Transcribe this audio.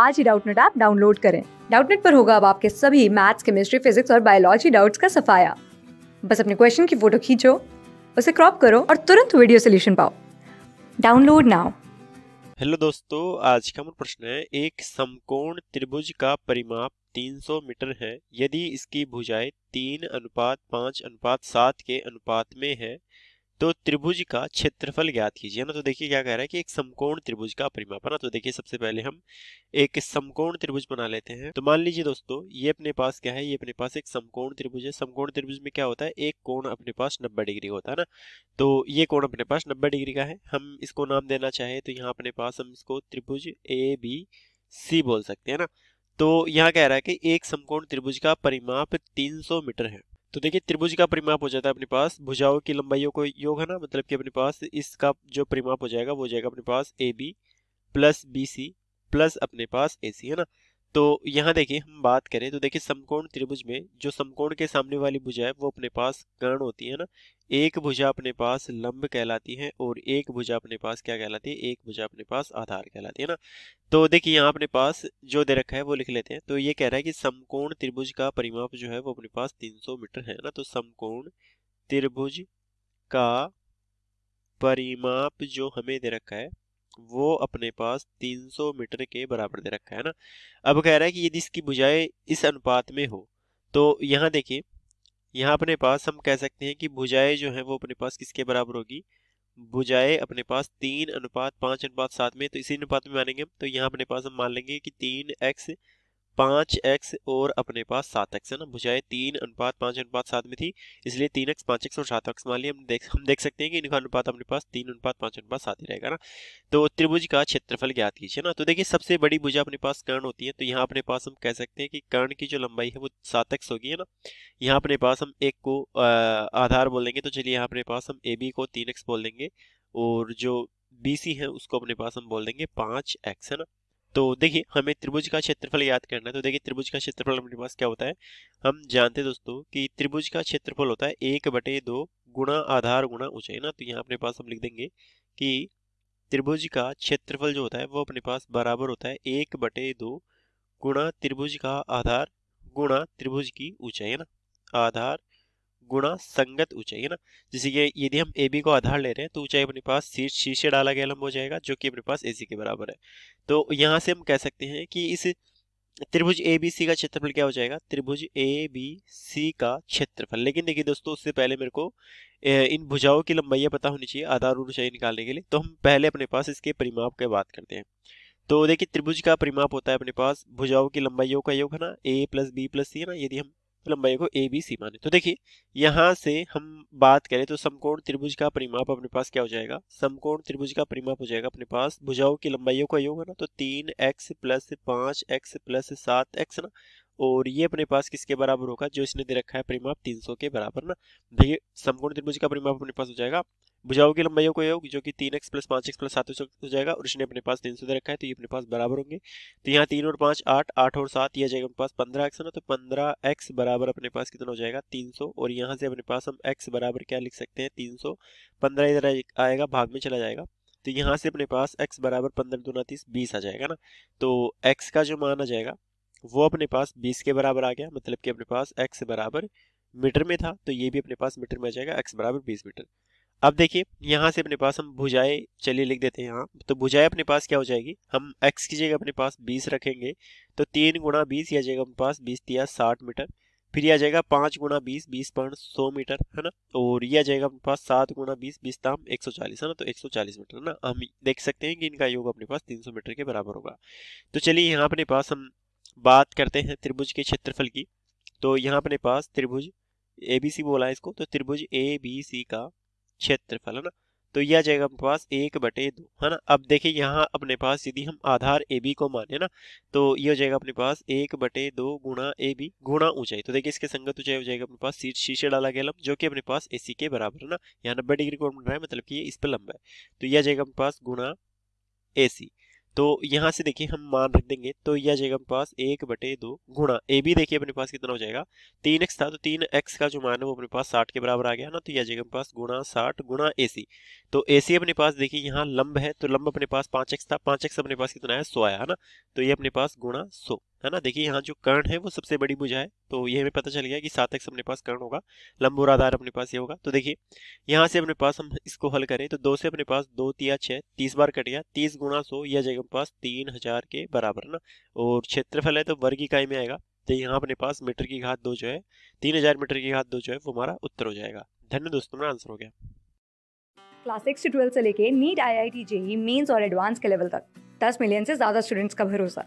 आज ही Doubtnut app download करें डाउटनेट पर होगा अब आपके सभी मैथ्स केमिस्ट्री फिजिक्स और बायोलॉजी डाउट्स का सफाया बस अपने क्वेश्चन की फोटो खींचो उसे क्रॉप करो और तुरंत वीडियो सोल्यूशन पाओ डाउनलोड नाउ हेलो दोस्तों आज का मूल प्रश्न है एक समकोण त्रिभुज का परिमाप 300 मीटर है यदि इसकी भुजाएं तीन अनुपात पाँच अनुपात सात के अनुपात में है तो त्रिभुज का क्षेत्रफल ज्ञात कीजिए ना तो देखिए क्या कह रहा है कि एक समकोण त्रिभुज का परिमापन तो देखिए सबसे पहले हम एक समकोण त्रिभुज बना लेते हैं तो मान लीजिए दोस्तों ये अपने पास क्या है ये अपने पास एक समकोण त्रिभुज है समकोण त्रिभुज में क्या होता है एक कोण अपने पास नब्बे डिग्री होता है ना तो ये कोण अपने पास नब्बे डिग्री का है हम इसको नाम देना चाहे तो यहाँ अपने पास हम इसको त्रिभुज ए बी सी बोल सकते हैं ना तो यहाँ कह रहा है कि एक समकोण त्रिभुज का परिमाप सौ मीटर है तो देखिए त्रिभुज का परिमाप हो जाता है अपने पास भुजाओं की लंबाइयों को योग है ना मतलब कि अपने पास इसका जो परिमाप हो जाएगा वो हो जाएगा अपने पास A B plus B C plus अपने पास ए सी है ना तो यहाँ देखिए हम बात करें तो देखिए समकोण त्रिभुज में जो समकोण के सामने वाली भुजा है वो अपने पास कर्ण होती है ना एक भुजा अपने पास लंब कहलाती है और एक भुजा अपने पास क्या कहलाती है एक भुजा अपने पास आधार कहलाती है ना तो देखिए यहाँ अपने पास जो दे रखा है वो लिख लेते हैं तो ये कह रहा है कि समकोण त्रिभुज का परिमाप जो है वो अपने पास तीन मीटर है ना तो समकोण त्रिभुज का परिमाप जो हमें दे रखा है वो अपने पास 300 मीटर के बराबर दे रखा है ना अब कह रहा है कि यदि इसकी बुझाई इस अनुपात में हो तो यहाँ देखिए यहाँ अपने पास हम कह सकते हैं कि भुजाएं जो है वो अपने पास किसके बराबर होगी भुजाएं अपने पास तीन अनुपात पांच अनुपात सात में तो इसी अनुपात में मानेंगे हम तो यहाँ अपने पास हम मान लेंगे कि तीन एक्स पाँच एक्स और अपने पास सात एक्स है ना बुझाए तीन अनुपात पाँच अनुपात सात में थी इसलिए तीन एक्स पाँच एक्स और सात एक्स मान लिया हम देख हम देख सकते हैं कि इनका अनुपात अपने पास तीन अनुपात पाँच अनुपात सात ही रहेगा ना तो त्रिभुज का क्षेत्रफल ज्ञात कीजिए ना तो देखिए सबसे बड़ी भुजा अपने पास कर्ण होती है तो यहाँ अपने पास हम कह सकते हैं कि कर्ण की जो लंबाई है वो सात एक्स होगी है ना यहाँ अपने पास हम एक को आधार बोलेंगे तो चलिए यहाँ अपने पास हम ए बी को तीन एक्स बोल देंगे और जो बी सी है उसको अपने पास हम बोल देंगे पाँच एक्स है ना तो देखिए हमें त्रिभुज का क्षेत्रफल याद करना है तो देखिए त्रिभुज का क्षेत्रफल हमारे पास क्या होता है हम जानते हैं दोस्तों कि त्रिभुज का क्षेत्रफल होता है एक बटे दो गुणा आधार गुणा ऊंचाई ना तो यहाँ अपने पास हम लिख देंगे कि त्रिभुज का क्षेत्रफल जो होता है वो अपने पास बराबर होता है एक बटे दो गुणा त्रिभुज का आधार गुणा त्रिभुज की ऊंचाई है ना आधार गुणा संगत ऊंचाई है ना जैसे कि यदि हम ए बी को आधार ले रहे हैं तो ऊंचाई अपने पास शीर्ष शीर्ष डाला गया लंब हो जाएगा जो कि अपने पास ए सी के बराबर है तो यहाँ से हम कह सकते हैं कि इस त्रिभुज ए बी सी का क्षेत्रफल क्या हो जाएगा त्रिभुज ए बी सी का क्षेत्रफल लेकिन देखिए दोस्तों उससे पहले मेरे को इन भुजाओं की लंबाइया पता होनी चाहिए आधार और ऊंचाई निकालने के लिए तो हम पहले अपने पास इसके परिमाप की बात करते हैं तो देखिए त्रिभुज का परिमाप होता है अपने पास भुजाओं की लंबाइयों का योग है ना A plus B plus C है ना यदि हम लंबाई को ए बी सी माने तो देखिए यहाँ से हम बात करें तो समकोण त्रिभुज का परिमाप अपने पास क्या हो जाएगा समकोण त्रिभुज का परिमाप हो जाएगा अपने पास भुजाओं की लंबाइयों का योग है ना तो तीन एक्स प्लस पांच एक्स प्लस सात एक्स ना और ये अपने पास किसके बराबर होगा जो इसने दे रखा है परिमाप 300 के बराबर ना देखिए समकोण त्रिभुज का परिमाप अपने पास हो जाएगा बुझाओ की लंबाइयों को योग जो कि तीन एक्स प्लस पांच एक्स प्लस सात हो जाएगा और इसने अपने पास तीन सौ दे रखा है तो ये अपने पास बराबर होंगे तो यहाँ तीन और पांच आठ आठ और सात यह जाएगा अपने पास पंद्रह एक्स ना तो पंद्रह एक्स बराबर अपने पास कितना हो जाएगा तीन सौ और यहाँ से अपने पास हम एक्स बराबर क्या लिख सकते हैं तीन सौ पंद्रह इधर आएगा भाग में चला जाएगा तो यहाँ से अपने पास एक्स बराबर पंद्रह दो तीस बीस आ जाएगा ना तो एक्स का जो मान आ जाएगा वो अपने पास बीस के बराबर आ गया मतलब कि अपने पास एक्स बराबर मीटर में था तो ये भी अपने पास मीटर में आ जाएगा एक्स बराबर बीस मीटर अब देखिए यहाँ से अपने पास हम भुजाएं चलिए लिख देते हैं यहाँ तो भुजाएं अपने पास क्या हो जाएगी हम x की जगह अपने पास 20 रखेंगे तो तीन गुणा बीस या जाएगा अपने पास बीस तिया साठ मीटर फिर यह आ जाएगा पाँच गुणा बीस बीस पॉइंट सौ मीटर है ना और यह आ जाएगा अपने पास सात गुणा बीस बीस ताम एक सौ चालीस है ना तो एक सौ चालीस मीटर है ना हम देख सकते हैं कि इनका योग अपने पास तीन सौ मीटर के बराबर होगा तो चलिए यहाँ अपने पास हम बात करते हैं त्रिभुज के क्षेत्रफल की तो यहाँ अपने पास त्रिभुज ए बी सी बोला है इसको तो त्रिभुज ए बी सी का क्षेत्रफल है ना तो यह आ जाएगा अपने पास एक बटे दो है ना अब देखिए यहाँ अपने पास यदि हम आधार ए बी को माने ना तो ये हो जाएगा अपने पास एक बटे दो गुणा ए बी गुणा ऊंचाई तो देखिए इसके संगत ऊंचाई हो जाएगा अपने पास सीट शीशे डाला गया लंब जो कि अपने पास ए सी के बराबर है ना यहाँ नब्बे डिग्री को बन रहा है मतलब कि इस पर लंबा है तो यह आ जाएगा अपने पास गुणा ए सी तो यहाँ से देखिए हम मान रख देंगे तो यह जगह अपने पास एक बटे दो गुणा ए भी देखिए अपने पास कितना हो जाएगा तीन एक्स था तो तीन एक्स का जो मान है वो अपने पास साठ के बराबर आ गया ना तो यह जाएगा अपने पास गुणा साठ गुणा ए सी तो ए सी अपने पास देखिए यहाँ लंब है तो लंब अपने पास पांच एक्स था पांच एक्स अपने पास कितना है सो आया है ना तो ये अपने पास गुणा सो है ना देखिए यहाँ जो कर्ण है वो सबसे बड़ी भुजा है तो ये हमें पता चल गया कि सात एक्स अपने पास कर्ण होगा लंबोराधार अपने पास ये होगा तो देखिए यहाँ से अपने पास हम इसको हल करें तो दो से अपने पास दो तिया छः तीस बार कट गया तीस गुणा सौ यह जगह अपने पास तीन हजार के बराबर ना और क्षेत्रफल है तो वर्ग इकाई में आएगा तो यहाँ अपने पास मीटर की घात दो जो है तीन मीटर की घात दो जो है वो हमारा उत्तर हो जाएगा धन्य दोस्तों मेरा आंसर हो गया क्लास सिक्स से ट्वेल्थ से लेके NEET I I T JEE mains और एडवांस के लेवल तक दस मिलियन से ज़्यादा स्टूडेंट्स का भरोसा